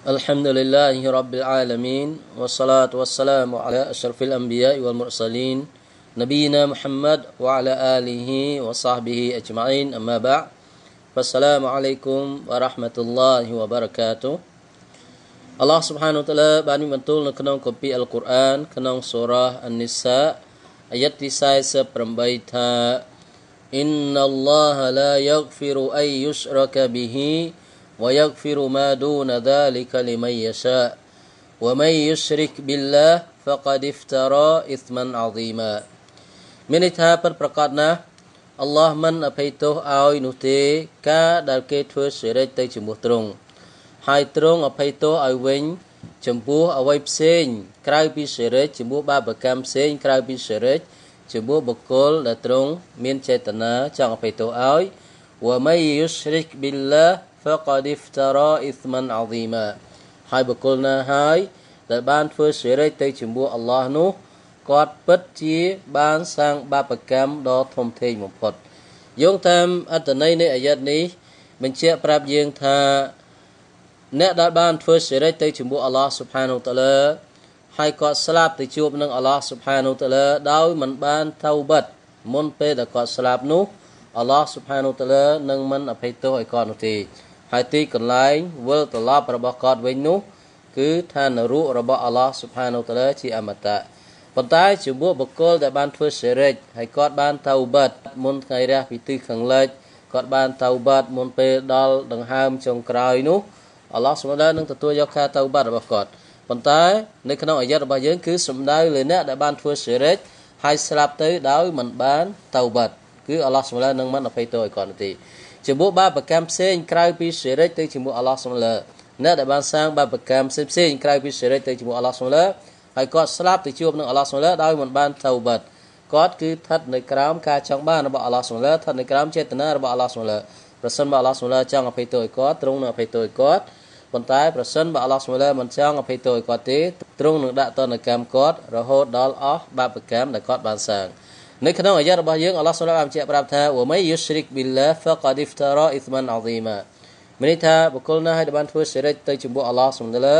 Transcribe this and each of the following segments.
الحمد لله رب العالمين والصلاة والسلام على أشرف الأنبياء والمرسلين نبينا محمد وعلى آله وصحبه أجمعين أما بعد فالسلام عليكم ورحمة الله وبركاته الله سبحانه وتعالى القرآن سورة النساء បានបនទលនៅកនងកាពអលករអានកនងសរាអានសាអាយាតទ سايسة برمبيتها إن الله لا يغفر أن يشرك به ويغفر ما دون ذلك لمن يشاء ومن يشرك بالله فقد افترى إثما عظيما មានន័យថាពិតប្រាកដណាស់អល់ឡោះមិនអភ័យទោសឲ្យនោះទេការដែលគេធ្វើសេរិចទៅជាមួយទ្រង់ហើយទ្រង់អភ័យទោសឲ្យវិញចំពោះអ្វីផ្សេងក្រៅពីសេរិចជាមួយបាបកម្មផ្សេងក្រៅពីសេរិចជាមួយបុគ្គលដែលទ្រង់មានចេតនាចង់អភ័យទោសឲ្យវមៃយុស្រិកប៊ីលឡា فقد افترى اثما عظيما ហើយបុគ្គលណាហើយដែលបានធ្វើសេរីទៅជាមួយអល់ឡោះនោះគាត់ពិតជាបានសាងបាបកម្មដ៏ធំធេងបំផុតយោងតាមអត្តន័យនៃអាយ័តនេះបញ្ជាក់ប្រាប់យើងថាអ្នកដែលបានធ្វើសេរីទៅជាមួយអល់ឡោះស៊ុបហានូតាឡាហើយគាត់ស្លាប់ទៅជួបនឹងអល់ឡោះស៊ុបហានូតាឡាដោយមិនបានតោបិតមុនពេលដែលគាត់ស្លាប់នោះអល់ឡោះស៊ុបហានូតាឡានឹងមិនអភ័យទោសឲ្យគាត់នោះទេហើយទីកន្លែងវិលត្រឡប់របស់គាត់វិញនោះគឺឋានរូបរបស់អល់ឡោះស៊ុបហានូតាឡាជាអមតៈប៉ុន្តែជាមួយបុគ្គលដែលបានធ្វើសេរិចហើយគាត់បាន តៅបិតមុនថ្ងៃរះពីទិសខាងលិចគាត់បាន តៅបិតមុនពេលដល់ដង្ហើមចុងក្រោយនោះអល់ឡោះស៊ុបហានូនឹងទទួលយកការតៅបិតរបស់គាត់ប៉ុន្តែនៅក្នុងអាយ៉ាតរបស់យើងគឺសំដៅលើអ្នកដែលបានធ្វើសេរិចហើយស្លាប់ទៅដោយមិនបានតៅបិតគឺអល់ឡោះស៊ុបហានូនឹងមិនអភ័យទោសឲ្យគាត់នោះទេជាមួយបាបកម្មផ្សេងក្រៅពីសេរីទៅជាមួយអល់ឡោះសុំលើអ្នកដែលបានសាងបាបកម្មផ្សេងផ្សេងក្រៅពីសេរីទៅជាមួយអល់ឡោះសុំលើហើយគាត់ស្លាប់ទៅជួបនឹងអល់ឡោះសុំលើដោយមិនបានទៅបាត់គាត់គឺស្ថិតនៅក្រោមការចង់បានរបស់អល់ឡោះសុំលើស្ថិតនៅក្រោមចេតនារបស់អល់ឡោះសុំលើប្រសិនបើអល់ឡោះសុំលើចង់អភ័យទោសឲ្យគាត់ទ្រង់នឹងអភ័យទោសឲ្យគាត់ប៉ុន្តែប្រសិនបើអល់ឡោះសុំលើមិនចង់អភ័យទោសឲ្យគាត់ទេទ្រង់នឹងដាក់ទណ្ឌកម្មគាត់រហូតដល់អស់បាបកម្មដែលគាត់បានសាង។នៅក្នុងអាយ៉ារបស់យើងអល់ឡោះសុលឡាបានបញ្ជាក់ប្រាប់ថាវ៉ាមៃយុស្រិកប៊ីឡាហ្វកាឌីហ្វតារ៉ាអ៊ីស្មានអាហ្ស៊ីម៉ាមានន័យថាបុគ្គលណាឲ្យបានធ្វើសិរិកទៅជាមួយអល់ឡោះសុលឡា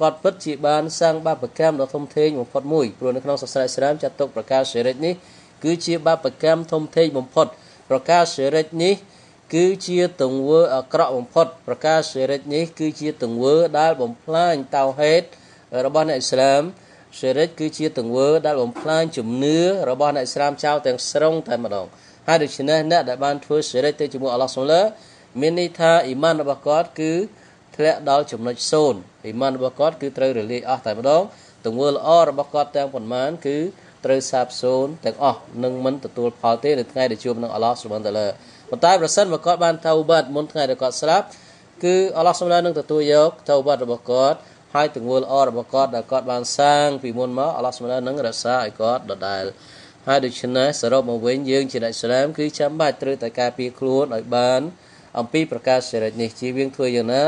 គាត់ពិតជាបានសាងបាបកម្មដ៏ធំធេងបំផុតមួយព្រោះនៅក្នុងសាសនាអ៊ីស្លាមចាត់ទុកប្រការសិរិកនេះ គឺជាបាបកម្មធំធេងបំផុតប្រការសិរិកនេះគឺជាទង្វើអាក្រក់បំផុតប្រការសិរិកនេះគឺជាទង្វើដែលបំផ្លាញតោហេតរបស់អ្នកអ៊ីស្លាមសេរិចគឺជាទង្វើដែលបំផ្លាញជំនឿរបស់អ្នកស្រាមចោលទាំងស្រុងតែម្ដងហើយដូច្នេះអ្នកដែលបានធ្វើសេរិចទៅជាមួយអល់ឡោះសុំលើមានន័យថាអ៊ីម៉ានរបស់គាត់គឺធ្លាក់ដល់ចំណុចសូន្យអ៊ីម៉ានរបស់គាត់គឺត្រូវរលាយអស់តែម្ដងទង្វើល្អរបស់គាត់ទាំងប៉ុន្មានគឺត្រូវសាបសូន្យទាំងអស់នឹងមិនទទួលផលទេនៅថ្ងៃដែលជួបនឹងអល់ឡោះសុបហានតាឡាប៉ុន្តែប្រសិនបើគាត់បានតោបាត់មុនថ្ងៃដែលគាត់ស្លាប់គឺអល់ឡោះសុបហាននឹងទទួលយកតោបាត់របស់គាត់ហើយទង្វើល្អរបស់គាត់ដែលគាត់បានសាងពីមុនមកអល់ឡោះសម្លានឹងរក្សាឲ្យគាត់ដដែលហើយដូច្នេះសរុបមកវិញយើងជាអ្នកស្លាម គឺចាំបាច់ត្រូវតែការពារខ្លួនឲ្យបានអំពីប្រការសេរីនេះជាវិញធ្វើយ៉ាងណា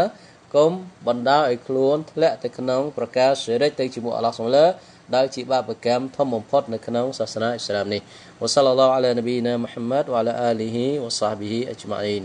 កុំបណ្ដាលឲ្យខ្លួនធ្លាក់ទៅក្នុងប្រការសេរីទៅជាមួយអល់ឡោះសម្លាដែលជាបាបកម្មធំបំផុតនៅក្នុងសាសនាអ៊ីស្លាមនេះវ៉ាសល្លឡោះអាឡានប៊ីណាមូហាម៉ាត់វ៉ាឡាអាលីហ៊ីវ៉ាសាហ្ប៊ីហ៊ីអ៊ីជ្ម៉ាអ៊ីន